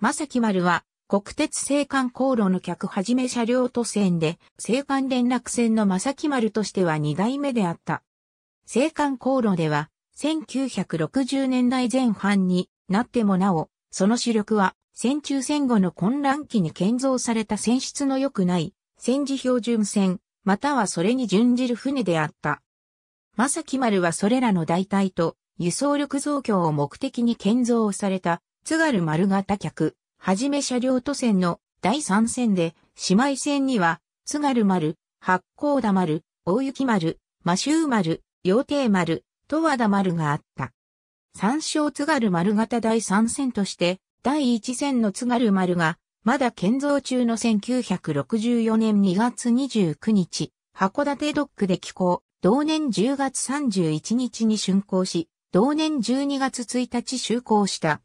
正木丸は、国鉄青函航路の客はじめ車両都線で、青函連絡船の正木丸としては2代目であった。青函航路では、1960年代前半になってもなお、その主力は、戦中戦後の混乱期に建造された船室の良くない、戦時標準船、またはそれに準じる船であった。正木丸はそれらの代替と、輸送力増強を目的に建造された津軽丸型客、はじめ車両都線の第3線で、姉妹線には、津軽丸、八甲田丸、大雪丸、摩周丸、洋亭丸、十和田丸があった。三章津軽丸型第3線として、第1線の津軽丸が、まだ建造中の1964年2月29日、函館ドックで寄港、同年10月31日に竣工し、同年12月1日就航した。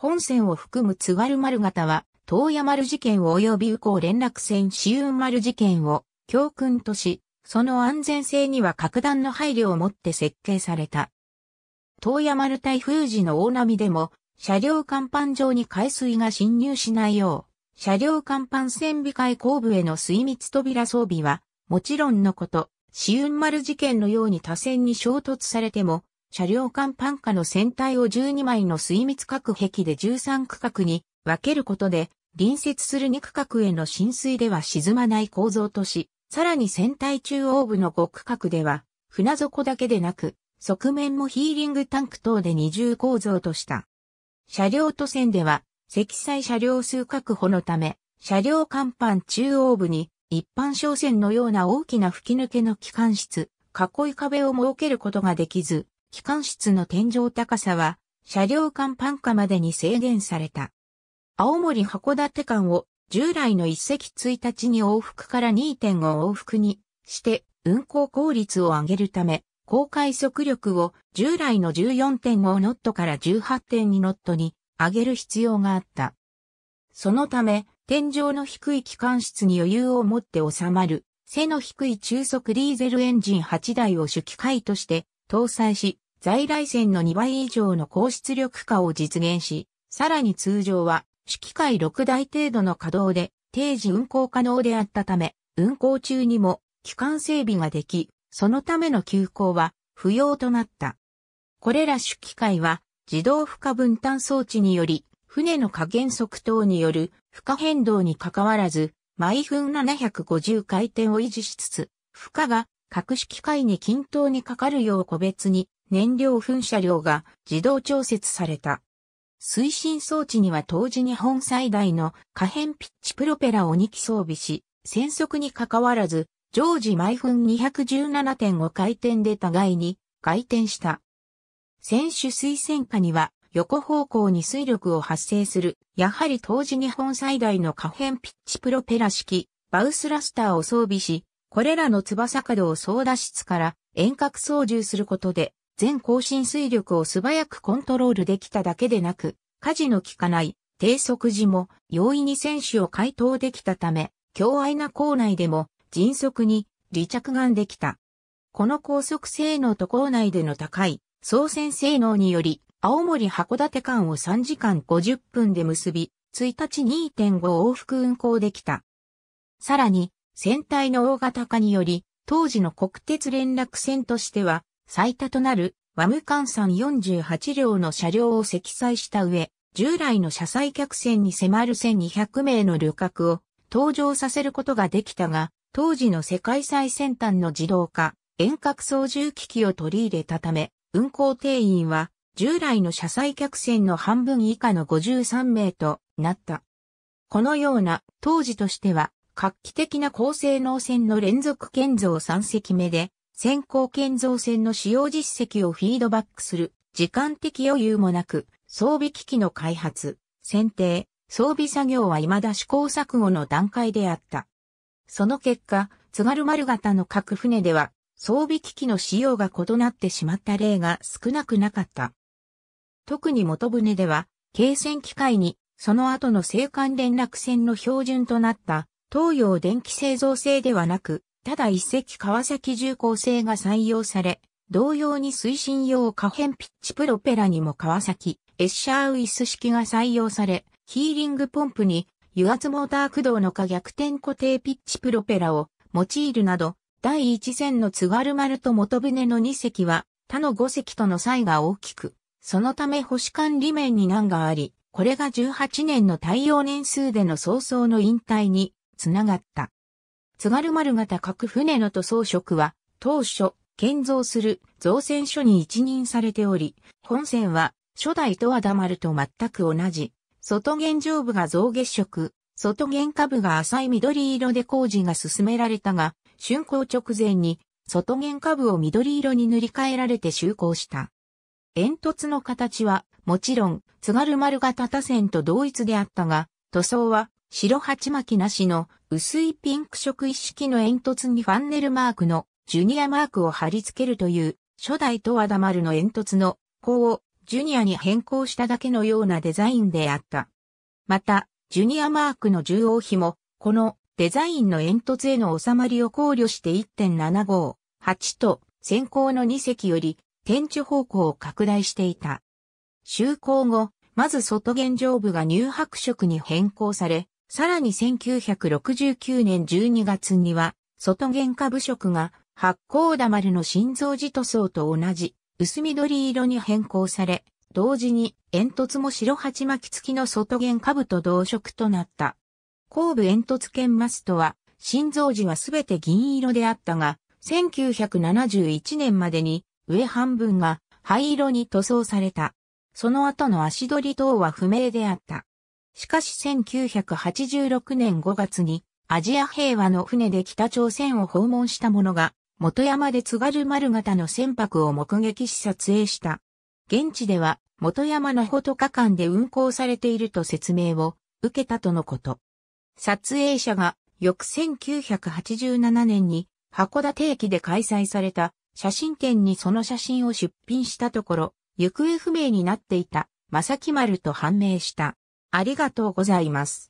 本線を含む津軽丸型は、東山丸事件及び右港連絡船紫雲丸事件を教訓とし、その安全性には格段の配慮を持って設計された。東山丸台風時の大波でも、車両甲板上に海水が侵入しないよう、車両甲板船尾海後部への水密扉装備は、もちろんのこと、紫雲丸事件のように多船に衝突されても、車両間パン下の船体を12枚の水密隔壁で13区画に分けることで、隣接する2区画への浸水では沈まない構造とし、さらに船体中央部の5区画では、船底だけでなく、側面もヒーリングタンク等で二重構造とした。車両と線では、積載車両数確保のため、車両甲板中央部に一般商船のような大きな吹き抜けの機関室、囲い壁を設けることができず、機関室の天井高さは、車両間パン下までに制限された。青森函館間を従来の1隻1日に往復から2.5往復にして運行効率を上げるため、高快速力を従来の14.5ノットから18.2ノットに上げる必要があった。そのため、天井の低い機関室に余裕を持って収まる、背の低い中速ディーゼルエンジン8台を主機械として搭載し、在来線の2倍以上の高出力化を実現し、さらに通常は、主機械6台程度の稼働で、定時運行可能であったため、運行中にも、機関整備ができ、そのための急行は、不要となった。これら主機械は、自動負荷分担装置により、船の加減速等による負荷変動に関わらず、毎分750回転を維持しつつ、負荷が各式械に均等にかかるよう個別に燃料噴射量が自動調節された。推進装置には当時日本最大の可変ピッチプロペラを2機装備し、戦速にかかわらず、常時毎分217.5回転で互いに回転した。選手推薦下には横方向に水力を発生する、やはり当時日本最大の可変ピッチプロペラ式バウスラスターを装備し、これらの翼角を操舵室から遠隔操縦することで、全更新水力を素早くコントロールできただけでなく、火事の効かない低速時も容易に選手を回答できたため、強愛な校内でも迅速に離着眼できた。この高速性能と校内での高い操船性能により、青森函館間を3時間50分で結び、1日2.5往復運行できた。さらに、船体の大型化により、当時の国鉄連絡船としては、最多となる、ワム換算48両の車両を積載した上、従来の車載客船に迫る1200名の旅客を登場させることができたが、当時の世界最先端の自動化、遠隔操縦機器を取り入れたため、運航定員は従来の車載客船の半分以下の53名となった。このような当時としては画期的な高性能線の連続建造3隻目で、先行建造線の使用実績をフィードバックする、時間的余裕もなく、装備機器の開発、選定、装備作業は未だ試行錯誤の段階であった。その結果、津軽丸型の各船では、装備機器の使用が異なってしまった例が少なくなかった。特に元船では、軽船機械に、その後の青函連絡船の標準となった東洋電気製造製ではなく、ただ一隻川崎重工製が採用され、同様に推進用可変ピッチプロペラにも川崎、エッシャーウィス式が採用され、ヒーリングポンプに油圧モーター駆動の可逆転固定ピッチプロペラを用いるなど、第一線の津軽丸と元船の二隻は他の五隻との差異が大きく、そのため保守管理面に難があり、これが18年の対応年数での早々の引退に繋がった。津軽丸型各船の塗装職は、当初、建造する造船所に一任されており、本船は初代とはだ丸と全く同じ、外現上部が増月色、外原下部が浅い緑色で工事が進められたが、竣工直前に外原下部を緑色に塗り替えられて就航した。煙突の形は、もちろん、津軽丸型多船と同一であったが、塗装は、白鉢巻きなしの薄いピンク色一式の煙突にファンネルマークのジュニアマークを貼り付けるという初代と和田丸の煙突の項をジュニアに変更しただけのようなデザインであった。また、ジュニアマークの重王比も、このデザインの煙突への収まりを考慮して1.758と先行の2隻より天地方向を拡大していた。就航後、まず外現上部が乳白色に変更され、さらに1969年12月には、外原下部色が八甲田丸の心臓地塗装と同じ薄緑色に変更され、同時に煙突も白鉢巻き付きの外原下部と同色となった。後部煙突剣マストは、心臓時はすべて銀色であったが、1971年までに上半分が灰色に塗装された。その後の足取り等は不明であった。しかし1986年5月にアジア平和の船で北朝鮮を訪問した者が、元山で津軽丸型の船舶を目撃し撮影した。現地では、元山のほとか間で運航されていると説明を受けたとのこと。撮影者が、翌1987年に函館駅で開催された写真展にその写真を出品したところ、行方不明になっていた、正木丸と判明した。ありがとうございます。